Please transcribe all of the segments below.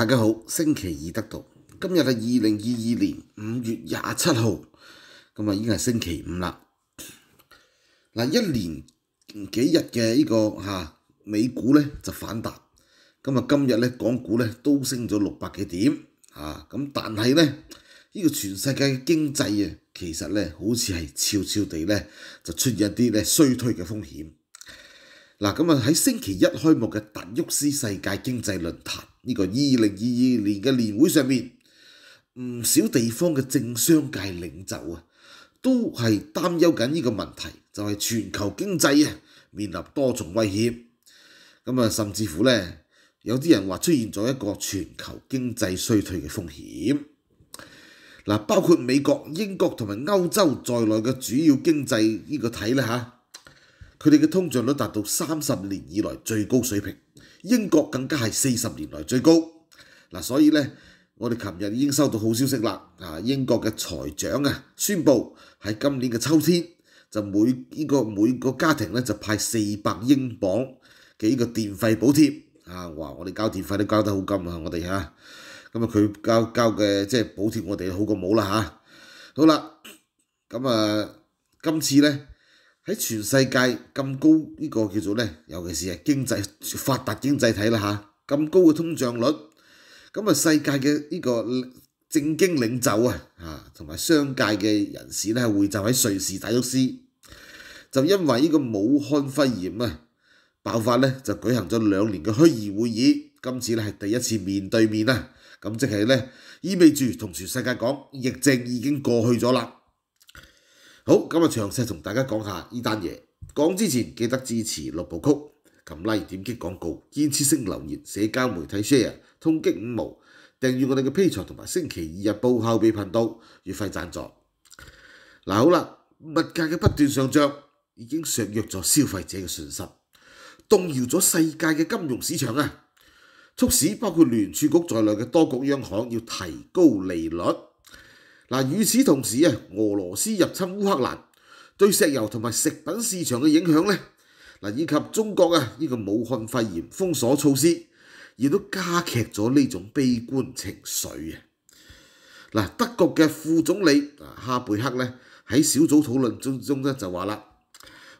大家好，星期二得到，今日系二零二二年五月廿七号，咁啊，已经系星期五啦。嗱，一年几日嘅呢个吓美股咧就反弹，咁啊今日咧港股咧都升咗六百几点啊，咁但系咧呢个全世界嘅经济啊，其实咧好似系悄悄地咧就出现一啲咧衰退嘅风险。嗱，咁啊喺星期一开幕嘅达沃斯世界经济论坛。呢個二零二二年嘅年會上面，唔少地方嘅政商界領袖啊，都係擔憂緊呢個問題，就係全球經濟啊，面臨多重威脅。咁啊，甚至乎咧，有啲人話出現咗一個全球經濟衰退嘅風險。嗱，包括美國、英國同埋歐洲在內嘅主要經濟呢個體咧嚇，佢哋嘅通脹率達到三十年以來最高水平。英國更加係四十年來最高嗱，所以咧，我哋琴日已經收到好消息啦！啊，英國嘅財長啊，宣布喺今年嘅秋天就每呢個每個家庭咧就派四百英磅嘅呢個電費補貼啊，話我哋交電費都交得好金啊，我哋嚇咁啊，佢交交嘅即係補貼我哋好過冇啦嚇。好啦，咁啊，今次咧。喺全世界咁高呢个叫做咧，尤其是系经济发达经济体啦吓，咁高嘅通胀率，咁啊世界嘅呢个正经领袖啊，啊同埋商界嘅人士咧，汇集喺瑞士大都市，就因为呢个武汉肺炎啊爆发咧，就举行咗两年嘅虚拟会议，今次咧系第一次面对面啦，咁即系咧意味住同全世界讲，疫症已经过去咗啦。好，今日詳細同大家講下呢單嘢。講之前記得支持六部曲，撳 like 點擊廣告，堅持性留言、社交媒體 share，通擊五毛，訂閱我哋嘅 P 財同埋星期二日報效俾頻道月費贊助。嗱，好啦，物價嘅不斷上漲已經削弱咗消費者嘅信心，動搖咗世界嘅金融市場啊，促使包括聯儲局在內嘅多國央行要提高利率。嗱，與此同時啊，俄羅斯入侵烏克蘭對石油同埋食品市場嘅影響咧，嗱以及中國啊呢個武漢肺炎封鎖措施，亦都加劇咗呢種悲觀情緒啊！嗱，德國嘅副總理哈貝克咧喺小組討論中中咧就話啦：，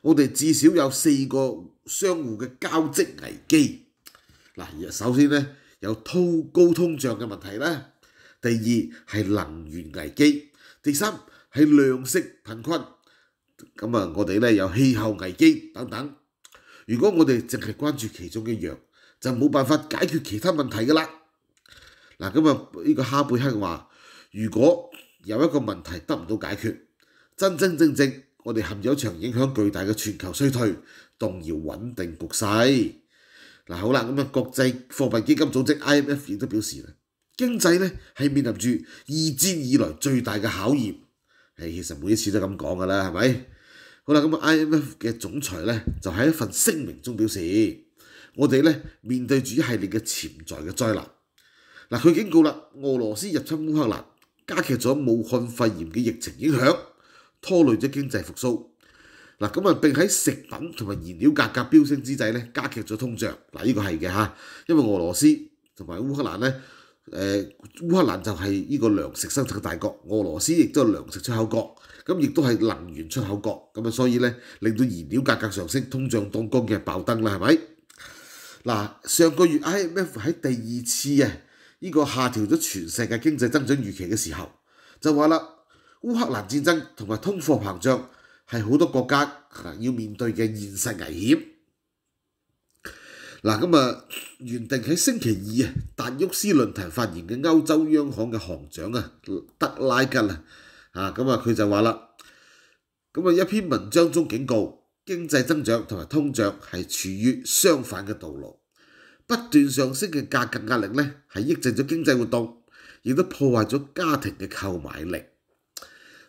我哋至少有四個相互嘅交織危機。嗱，首先咧有高通脹嘅問題咧。第二係能源危機，第三係糧食貧困，咁啊，我哋咧有氣候危機等等。如果我哋淨係關注其中一樣，就冇辦法解決其他問題噶啦。嗱，咁啊，呢個哈貝克話：，如果有一個問題得唔到解決，真真正正我哋陷入一場影響巨大嘅全球衰退，動搖穩定局勢。嗱，好啦，咁啊，國際貨幣基金組織 IMF 亦都表示啦。經濟咧係面臨住二戰以來最大嘅考驗，係其實每一次都咁講㗎啦，係咪？好啦，咁啊，I M F 嘅總裁咧就喺一份聲明中表示，我哋咧面對住一系列嘅潛在嘅災難。嗱，佢警告啦，俄羅斯入侵烏克蘭，加劇咗武漢肺炎嘅疫情影響，拖累咗經濟復甦。嗱，咁啊，並喺食品同埋燃料價格飆升之際咧，加劇咗通脹。嗱，呢個係嘅嚇，因為俄羅斯同埋烏克蘭咧。誒，烏克蘭就係呢個糧食生產大國，俄羅斯亦都係糧食出口國，咁亦都係能源出口國，咁啊，所以咧令到燃料價格上升，通脹當江嘅爆燈啦，係咪？嗱，上個月 IMF 喺第二次啊，呢個下調咗全世界經濟增長預期嘅時候，就話啦，烏克蘭戰爭同埋通貨膨脹係好多國家要面對嘅現實危險。嗱咁啊，原定喺星期二啊，達沃斯論坛發言嘅歐洲央行嘅行長啊，德拉吉啊，啊咁啊佢就話啦，咁啊一篇文章中警告，經濟增長同埋通脹係處於相反嘅道路，不斷上升嘅價格壓力咧係抑制咗經濟活動，亦都破壞咗家庭嘅購買力。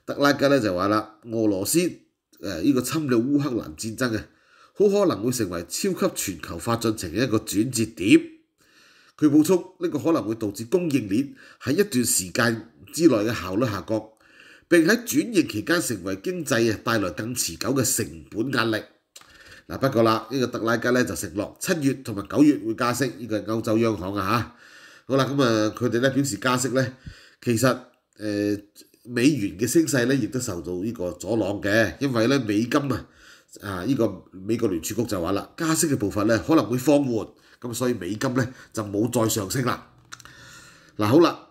德拉吉咧就話啦，俄羅斯诶呢個侵略烏克蘭戰爭啊。好可能會成為超級全球化進程嘅一個轉折點。佢補充呢個可能會導致供應鏈喺一段時間之內嘅效率下降，並喺轉型期間成為經濟啊帶來更持久嘅成本壓力。嗱不過啦，呢個特拉吉咧就承諾七月同埋九月會加息，呢個係歐洲央行啊嚇。好啦，咁啊佢哋咧表示加息咧，其實誒美元嘅升勢咧亦都受到呢個阻擋嘅，因為咧美金啊。啊！依個美國聯儲局就話啦，加息嘅步伐咧可能會放緩，咁所以美金咧就冇再上升啦。嗱，好啦，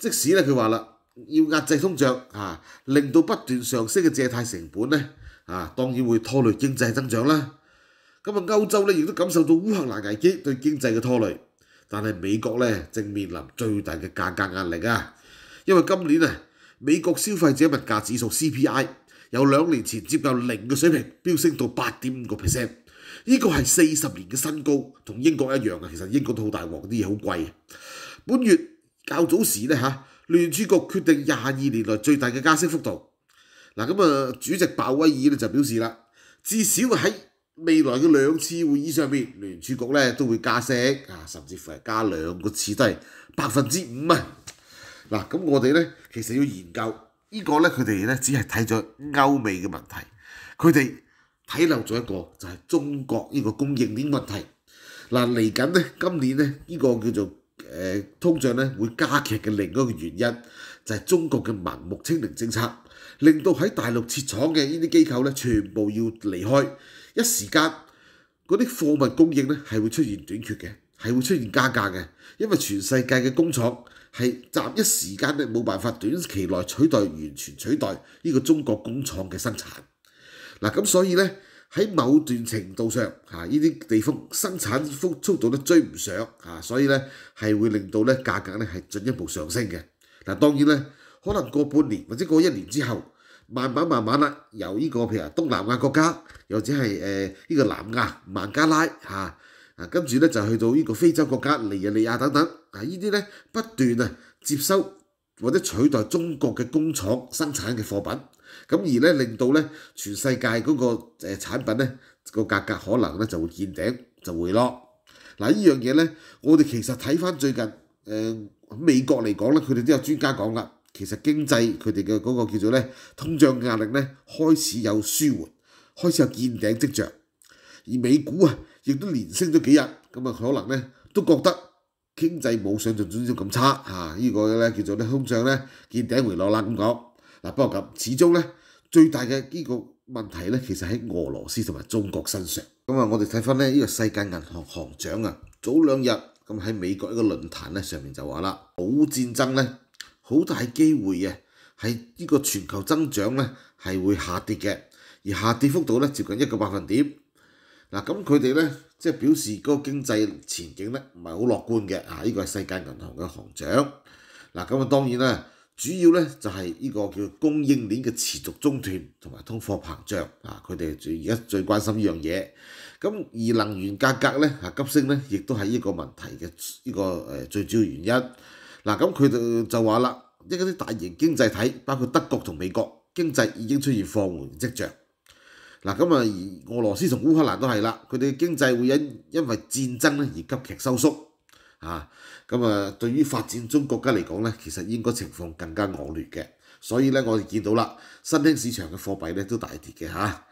即使咧佢話啦，要壓制通脹，啊，令到不斷上升嘅借貸成本咧，啊，當然會拖累經濟增長啦。咁啊，歐洲咧亦都感受到烏克蘭危機對經濟嘅拖累，但係美國咧正面臨最大嘅價格壓力啊，因為今年啊，美國消費者物價指數 CPI。由兩年前接近零嘅水平，飆升到八點五個 percent，依個係四十年嘅新高，同英國一樣嘅。其實英國都好大鑊，啲嘢好貴。本月較早時咧嚇，聯儲局決定廿二年來最大嘅加息幅度。嗱咁啊，主席鮑威爾咧就表示啦，至少喺未來嘅兩次會議上面，聯儲局咧都會加息啊，甚至乎係加兩個次都係百分之五啊！嗱咁我哋咧其實要研究。呢個咧，佢哋咧只係睇咗歐美嘅問題，佢哋睇漏咗一個就係中國呢個供應鏈問題。嗱，嚟緊咧今年咧呢個叫做誒通脹咧會加劇嘅另一個原因，就係中國嘅盲目清零政策，令到喺大陸設廠嘅呢啲機構咧全部要離開，一時間嗰啲貨物供應咧係會出現短缺嘅，係會出現加價嘅，因為全世界嘅工廠。係暫一時間咧冇辦法，短期內取代完全取代呢個中國工廠嘅生產。嗱咁所以咧喺某段程度上，嚇呢啲地方生產速速度咧追唔上，嚇所以咧係會令到咧價格咧係進一步上升嘅。嗱當然咧，可能過半年或者過一年之後，慢慢慢慢啦，由呢個譬如東南亞國家，又或者係誒呢個南亞孟加拉嚇。跟住咧就去到呢個非洲國家尼日利亞等等，啊呢啲咧不斷啊接收或者取代中國嘅工廠生產嘅貨品，咁而咧令到咧全世界嗰個誒產品咧個價格可能咧就會見頂就回落。嗱，依樣嘢咧，我哋其實睇翻最近誒美國嚟講咧，佢哋都有專家講啦，其實經濟佢哋嘅嗰個叫做咧通脹壓力咧開始有舒緩，開始有見頂跡象。而美股啊，亦都連升咗幾日，咁啊可能咧都覺得經濟冇想象中咁差嚇，依個咧叫做咧空漲咧見頂回落啦咁講。嗱不過咁，始終咧最大嘅呢個問題咧，其實喺俄羅斯同埋中國身上。咁啊，我哋睇翻咧呢個世界銀行行長啊，早兩日咁喺美國一個論壇咧上面就話啦，好戰爭咧，好大機會嘅喺呢個全球增長咧係會下跌嘅，而下跌幅度咧接近一個百分點。嗱，咁佢哋咧，即係表示嗰個經濟前景咧唔係好樂觀嘅，啊，呢個係世界銀行嘅行長。嗱，咁啊當然啦，主要咧就係呢個叫供應鏈嘅持續中斷同埋通貨膨脹，啊，佢哋最而家最關心呢樣嘢。咁而能源價格咧啊急升咧，亦都係呢個問題嘅呢個誒最主要原因。嗱，咁佢哋就話啦，一啲大型經濟體，包括德國同美國，經濟已經出現放緩跡象。嗱咁啊，而俄羅斯同烏克蘭都係啦，佢哋經濟會因因為戰爭咧而急劇收縮，啊咁啊，對於發展中國家嚟講咧，其實應該情況更加惡劣嘅，所以咧我哋見到啦，新兴市場嘅貨幣咧都大跌嘅嚇，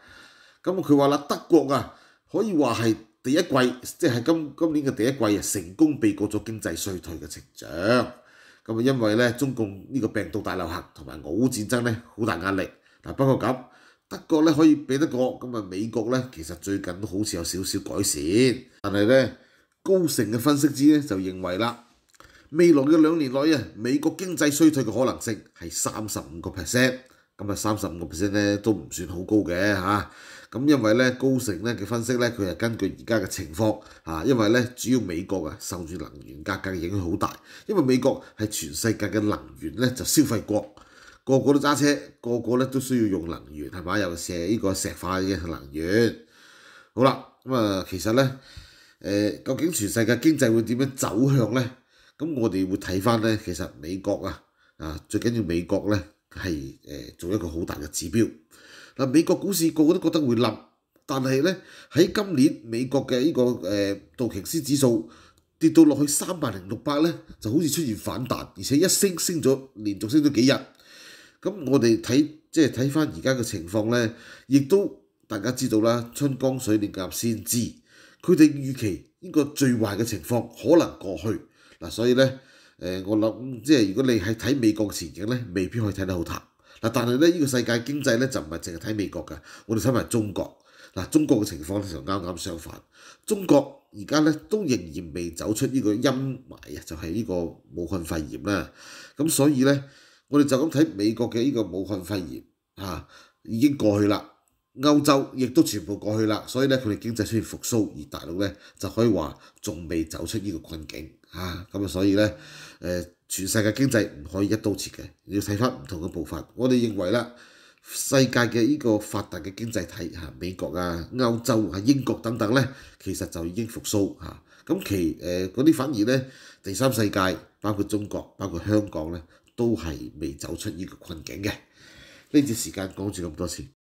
咁佢話啦，德國啊可以話係第一季，即係今今年嘅第一季啊，成功避過咗經濟衰退嘅成長，咁啊因為咧中共呢個病毒大流行同埋俄烏戰爭咧好大壓力，嗱不過咁。德國咧可以比得過，咁啊美國咧其實最近都好似有少少改善，但係咧高盛嘅分析師咧就認為啦，未來嘅兩年內啊，美國經濟衰退嘅可能性係三十五個 percent，咁啊三十五個 percent 咧都唔算好高嘅嚇，咁因為咧高盛咧嘅分析咧佢係根據而家嘅情況嚇，因為咧主要美國啊受住能源價格嘅影響好大，因為美國係全世界嘅能源咧就消費國。個個都揸車，個個咧都需要用能源，係嘛？又射呢個石化嘅能源。好啦，咁啊，其實咧，誒，究竟全世界經濟會點樣走向咧？咁我哋會睇翻咧，其實美國啊，啊，最緊要美國咧係誒做一個好大嘅指標。嗱，美國股市個個都覺得會冧，但係咧喺今年美國嘅呢個誒道瓊斯指數跌到落去三百零六百咧，就好似出現反彈，而且一升升咗連續升咗幾日。咁我哋睇即係睇翻而家嘅情況咧，亦都大家知道啦，春江水暖鴨先知。佢哋預期呢個最壞嘅情況可能過去嗱，所以咧誒，我諗即係如果你係睇美國前景咧，未必可以睇得好淡嗱。但係咧，呢個世界經濟咧就唔係淨係睇美國嘅，我哋睇埋中國嗱。中國嘅情況咧就啱啱相反，中國而家咧都仍然未走出呢個陰霾啊，就係呢個武漢肺炎啦。咁所以咧。我哋就咁睇美國嘅呢個武漢肺炎嚇已經過去啦，歐洲亦都全部過去啦，所以咧佢哋經濟出現復甦，而大陸咧就可以話仲未走出呢個困境嚇，咁啊所以咧誒全世界經濟唔可以一刀切嘅，要睇翻唔同嘅部分。我哋認為啦，世界嘅呢個發達嘅經濟體嚇美國啊、歐洲啊、英國等等咧，其實就已經復甦嚇，咁其誒嗰啲反而咧第三世界包括中國包括香港咧。都系未走出呢個困境嘅呢段時間講住咁多先。